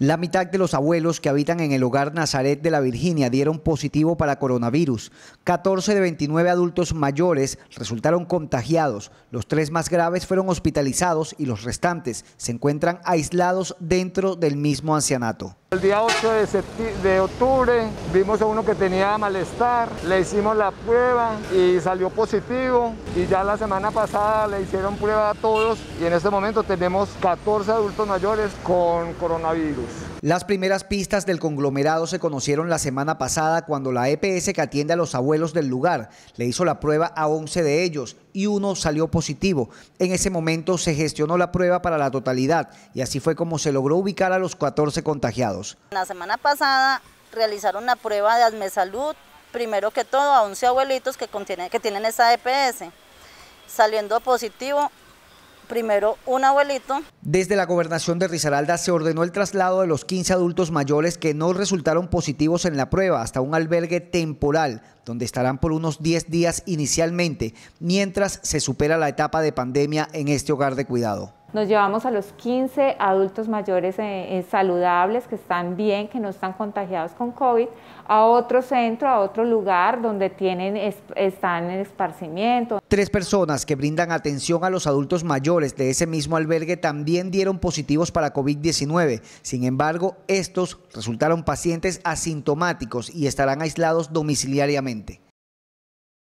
La mitad de los abuelos que habitan en el hogar Nazaret de la Virginia dieron positivo para coronavirus. 14 de 29 adultos mayores resultaron contagiados. Los tres más graves fueron hospitalizados y los restantes se encuentran aislados dentro del mismo ancianato. El día 8 de, de, octubre vimos a uno que tenía malestar, le hicimos la prueba y salió positivo y ya la semana pasada le hicieron prueba a todos y en este momento tenemos 14 adultos mayores con coronavirus. Las primeras pistas del conglomerado se conocieron la semana pasada cuando la EPS que atiende a los abuelos del lugar le hizo la prueba a 11 de ellos y uno salió positivo. En ese momento se gestionó la prueba para la totalidad y así fue como se logró ubicar a los 14 contagiados. La semana pasada realizaron una prueba de salud, primero que todo a 11 abuelitos que, que tienen esa EPS. Saliendo positivo, primero un abuelito. Desde la gobernación de Risaralda se ordenó el traslado de los 15 adultos mayores que no resultaron positivos en la prueba hasta un albergue temporal, donde estarán por unos 10 días inicialmente, mientras se supera la etapa de pandemia en este hogar de cuidado. Nos llevamos a los 15 adultos mayores eh, eh, saludables que están bien, que no están contagiados con COVID, a otro centro, a otro lugar donde tienen, están en esparcimiento. Tres personas que brindan atención a los adultos mayores de ese mismo albergue también dieron positivos para COVID-19. Sin embargo, estos resultaron pacientes asintomáticos y estarán aislados domiciliariamente.